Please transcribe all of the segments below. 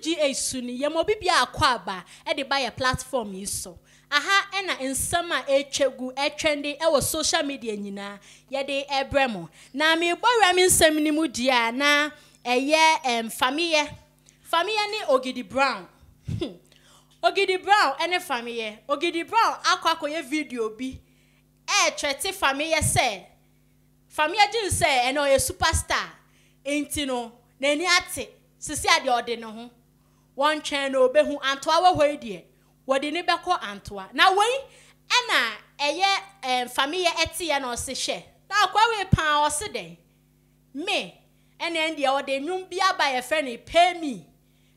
UGA su ni yɛ ma obi bia akɔ aba ɛde ba yɛ platform yi so aha ɛna nsɛm a ɛtwa gu ɛtwɛnde ɛwɔ social media nyinaa yɛde ɛbrɛ mu na mebɔ wura mi nsɛm ni mu di a na ɛyɛ ɛm famiyɛ famiyɛ ne Ogidi Brown hmm. Ogidi Brown ɛne famiyɛ Ogidi Brown akɔ akɔyɛ video bi te famiyɛ sɛ famiyɛ gye nsɛ ɛna ɔyɛ superstar nti no n'ani ate sisi adeɛ ɔde ne ho. wọn wɔntwɛn na obehu antoa wɔ hɔ yi deɛ wɔde ne bɛkɔ antoa na wɔyi ɛna ɛyɛ ɛɛ eh, mfamiya ɛte yɛ na ɔsi hyɛ na akɔwe paa ɔsi dɛn me ɛna ɛndeɛ ɔde nnwom bi aba yɛfrɛ no pɛmi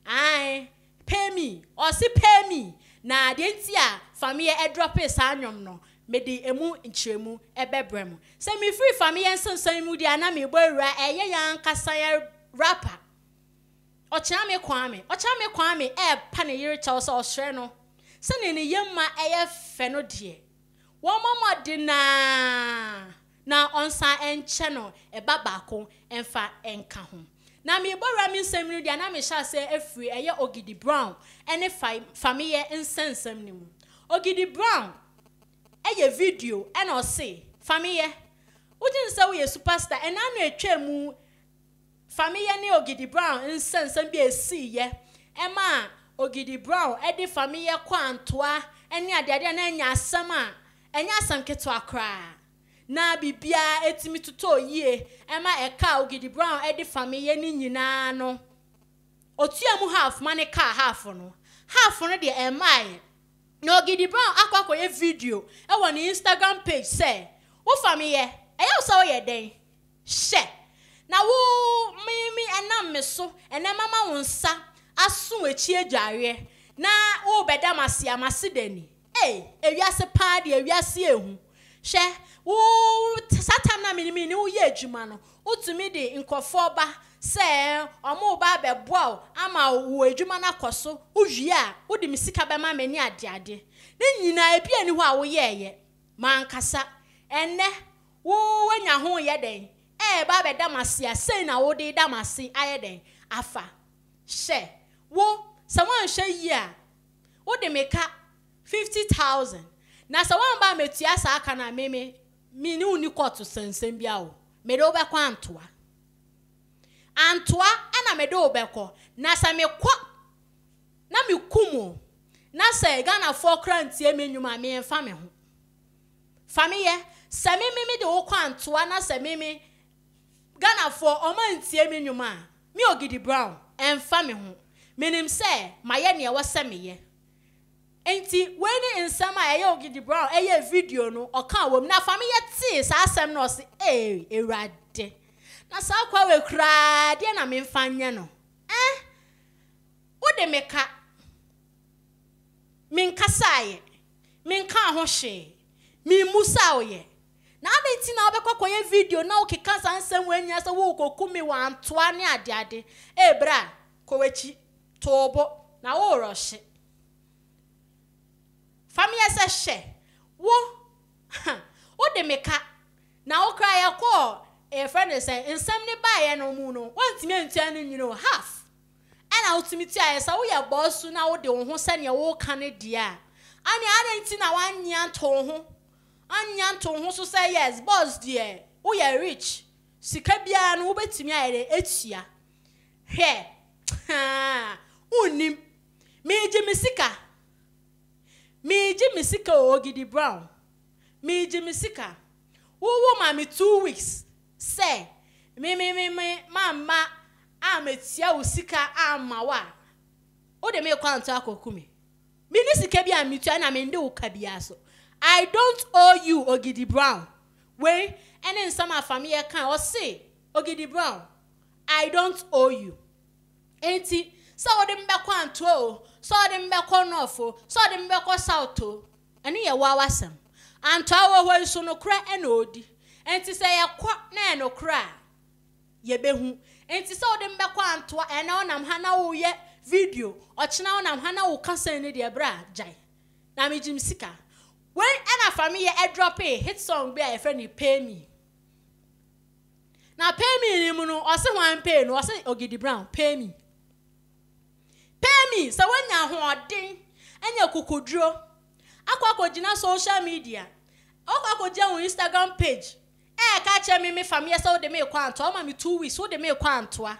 ae pɛmi ɔsi pɛmi na adeɛ nti a famiya ɛdrɔpe saa nnwom no mede emu nkyerɛmu ɛbɛbrɛ e mu sɛ mifiri famiya nsonson mu deɛ anam ebo ewura ɛyɛ yɛn ankasa yɛ rapa. ɔkyerɛme kwame ɔkyerɛme kwame ɛɛpa eh, ne yere kyɛw sɛ ɔsrɛ no sɛne ne yɛ ma ɛyɛ fɛ no deɛ wɔmmɔmɔde naa na ɔnsan ɛnkyɛ no ɛba e baako ɛmfa ɛnka ho na mebɔwura me nsɛm no deɛ na mehyɛ sɛ afiri ɛyɛ eh, ogidi brown ɛne eh, fameyɛ nsɛnsɛm no mu ogidi brown ɛyɛ video ɛna ɔse fameyɛ wogye ne sɛ woyɛ superstar ɛna no atwa mu famiyɛ ne ogidi brown nsɛnsɛn bi esi esiiyɛ ɛma ogidi brown ɛde famiyɛ kɔ antoa ɛne adeade na ɛnya asɛm a ɛnya asɛm ketewa koraa na biribiara etimi totɔ yie ɛma ɛka ogidi brown ɛde famiyɛ ne nyinaa no otua mu half ma ne kaa half no half no deɛ ɛmaae na ogidi brown akɔ akɔyɛ video ɛwɔ ne instagram page sɛ wo famiyɛ ɛyɛ wo sɛ den dɛn hyɛ. so ɛnɛ mama nsa aso akyi agya na si mase si dani ee ewiase paa deɛ ewiase ehu hwɛ satam na mmienu ni adwuma no wotumi de nkɔfoɔ ba sɛ ɔmo abɛboa o ama wo adwuma no akɔ so wowie a wode me sika bɛma me ne ebi ani hɔ a woyɛɛyɛ mankasa ɛnɛ ho yɛ ɛɛba eh, bɛ damasi a sei na wɔde damasi ayɛ dɛn afa hyɛ wo sɛ wɔnhyɛ yie a wɔde meka fifty thousand na sɛ wɔn ba metua saa aka na meme me ne wuni kɔɔto sɛnsɛn bi a o mede wobɛkɔ antoa antoa ɛna mede wobɛkɔ na sɛ mekɔ na mekum o na sɛ ghanafoɔ kora ntie me nnwuma memfa me ho fa meyɛ sɛ meme mede wokɔ antoa na sɛ meme ghanafoɔ ɔma ntie me nnwom a me ogidi brown ɛmfa me ho menim sɛ mayɛ nea wɔsɛ meyɛ nti wei ne nsɛm a ɛyɛ ogidi brown ɛyɛ video no ɔka wɔ mu na afa meyɛ tii saa asɛm no ɔse ee ewurade na saa kwa wei koraa deɛ na memfa nyɛ no ɛn wode me ka menkasaeɛ nka ho hwee memmu saa oyɛ naanị ntị na ọbịakwa kwenye vidio na oke nse nwee nya sɛ wo kokumi wa ntoa adị adị ebra kowechi tobo na wo na no no o half ɛna wotumi tia ọ woyɛ bɔɔsu na wode wo ho sɛnea woka ne deɛ a ane ade nti na woanyea nto ho anya ntụ ho so sɛ yes boss deɛ woyɛ rich sika biara no wobɛtumi ya dɛ etua hwɛ haa wonnim meegye me sika meegye me sika o gidi brown meegye me sika wowo maame two weeks sɛ mmemmemme mama a metia wo sika ama wo a wode meekɔ anto akɔku me mene sika bi a metua na mende wo ka biara so I don't owe you Ogidi Brown. Wait, and then some of family can or say Ogidi Brown, I don't owe you. Enti, so them back on to, so them back on north, so them back on south to, and here wawasam. And to our way so no cry and odi. Enti say a quack na no cry. Ye behu. Enti so them back on to, and on am hana o ye video, or china on am hana o cancer in the bra, jai. Namijim sika. wei ɛna fami drop a hit song bi a yɛfrɛ no pay me na pay me ni mu no ɔse wan pay no ɔse ogidi brown pay me pay me sɛ wonya ahoɔden ɛnyɛ kokoduro akɔ akɔgyina social media ɔkɔ akɔgyina wɔn instagram page ɛɛka eh, kyerɛ me me fami yɛ sɛ wode me kɔ antoa ɔma me two weeks wode me kɔ antoa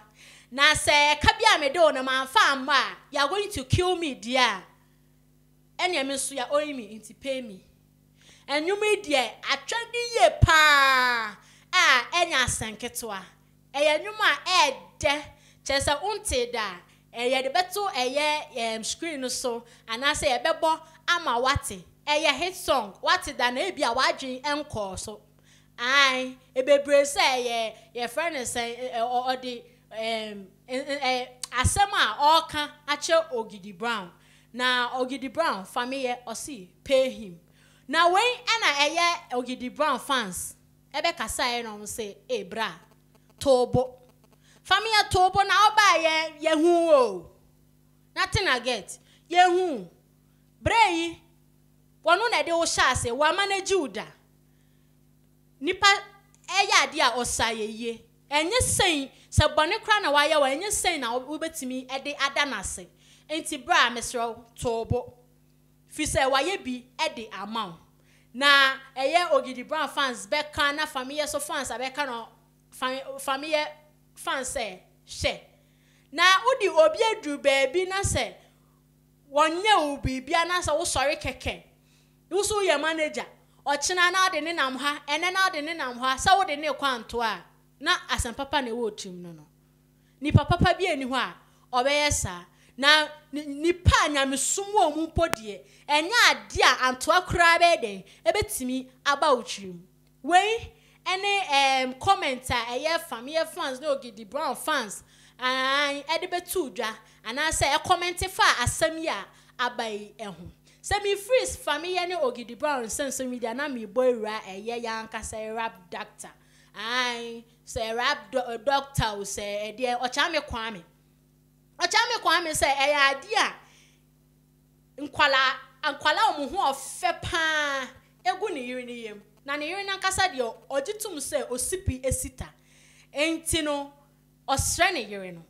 na sɛ ɛka bi a mede na no mamfa amma a you are to kill me dear ɛna ɛmi nso ya oyi mi nti pay me ɛnum yi deɛ atwa ni yie paa a ɛnya asɛn ketewa ɛyɛ nnwom a ɛɛdɛ kyerɛ sɛ wonte da ɛyɛ de bɛto ɛyɛ ɛm screen no so anaasɛ yɛbɛbɔ ama wate ɛyɛ hit song wate da na ebi a wadwin ɛnkɔɔ so ae ebebree sɛ ɛyɛ yɛfrɛ ne sɛ ɔde ɛm ɛɛ asɛm a ɔreka akyɛ ogidi brown. na Ogidi Brown family ɔsi pay him na wee ɛna ɛyɛ Ogidi Brown fans ɛbɛ kasa yɛ na ɔmo sɛ ebra toobo family toobo na ɔbaa yɛ yɛhu o na I get yɛhu bere yi wɔn na ɛde wo hyɛ ase wɔama ụda nipa ɛyɛ adeɛ a ɔsa yɛ yie ɛnyɛ sɛn sɛ bɔnne kora na wayɛ wɔ ɛnyɛ sɛn na wobɛtumi ɛde ada n'ase. nti bra mesrɛ too bo firi sɛ wayɛ bi de ama wo na ɛyɛ ogidi brown fans bɛka na famiyɛ so fans abɛka no famiyɛ fans sɛ hyɛ na wodi obi aduru baabi na sɛ wɔnyɛ wo biribia na sɛ wosɔre kɛkɛ nso yɛ manager ɔkyena na ɔde ne nam ha ɛnɛ na ɔde ne nam ha sɛ wode ne kwanto a na papa na ɛwɔ otum no no nipa papa bi ani hɔ a ɔbɛyɛ saa na nipa a nyamesom wɔ mu mpo deɛ ɛnyɛ ade a antoa koraa bɛyɛ dɛn ɛbɛtumi aba otwirim wei ɛne ɛɛm comment a ɛyɛ fam fans ne ogidi brown fans an ɛde bɛtu dwa anaasɛ ɛkɔmɛnte fa asɛm yi a aba yi ɛho sɛmi fris fam ne ogidi brown nsɛnsɛm yi deɛ na mi bɔ ewura ɛyɛ yɛn rap doctor an sɛ rap doctor sɛ ɛdeɛ ɔkyame kwame ɔkyame. me sɛ ɛyɛ eh, adeɛ a nkwalaa nkwalaa wɔn ho ɔfɛ paa egu ne yiri ne yam na ne yiri n'ankasa deɛ ɔgye tum sɛ osipi esi ta nti no ɔsrɛ ne yiri no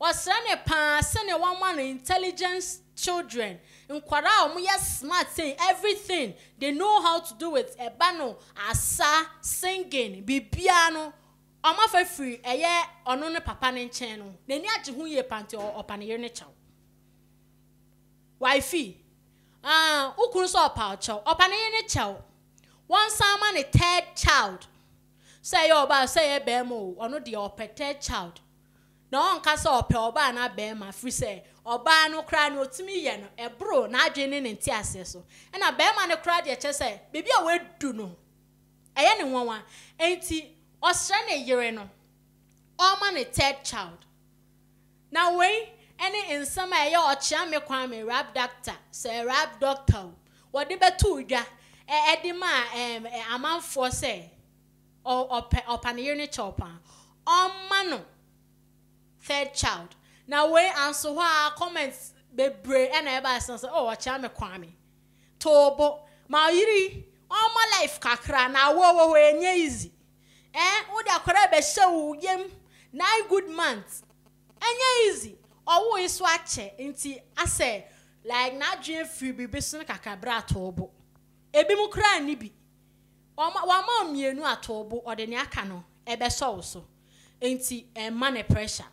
ɔsrɛ ne paa sɛnea wɔama no intelligence children nkwadaa a wɔyɛ smart thing everything they know how to do wit ɛba no asa singing biribiara no. ọmafe firi ɛyɛ ọno ne papa ne nkyɛn no n'ani agye ho yie pante ɔpaneyere ne kyɛw waifi aa ah, ukuru sɛ ɔpa ɔkyɛw ɔpaneyere ne kyɛw wọn san ma ne third child sɛ ọbaa ɔbaa sɛ ɛyɛ bɛrima o ɔno deɛ ɔpɛ third child na ɔnka sɛ ɔpɛ ọbaa na bɛrima firi sɛ ọbaa no koraa na otumi yɛ no ɛboro n'adwene ne ne ti aseɛ so ɛna bɛrima no koraa deɛ kyɛ sɛ beebi a wadu no ɛyɛ ne nwanwa nti. ɔsrɛ ne yere no ɔma ne third child na wei ɛne nsɛm a ɛyɛ ɔkyea me kwan me rap doctor sɛ rap doctor o wɔde bɛto dwa ɛde ma ɛm ɛ amanfoɔ sɛ ɔpɛ ɔpaneyere ne kyɛ ɔpan ɔma no third child na wei anso hɔ a comment bebree ɛna ɛba asan sɛ ɔɔ oh, ɔkyea me kwan me toobo ma yiri ɔma life kakra na awo wɔ hɔ enye easy. ɛn ee ụdị akwara ebeshe wuyem nine good months enye izi ọwụ isu ache nti asɛ like na adwene firi biribi so no kakra berɛ bo ebi mu koraa ni bi wɔama mmienu atoo bo ɔde ne aka no sɔw so nti ɛma ne pressure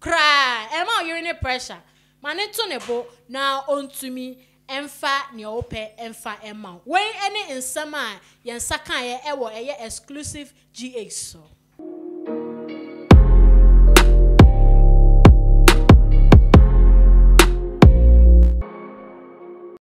koraa ɛma ɔyere ne pressure ma ne to ne bo na ɔntumi ɛmfa nea wopɛ ɛmfa ɛma wei ɛne nsɛm a yɛn nsa kan yɛ ɛwɔ ɛyɛ exclusive gh so.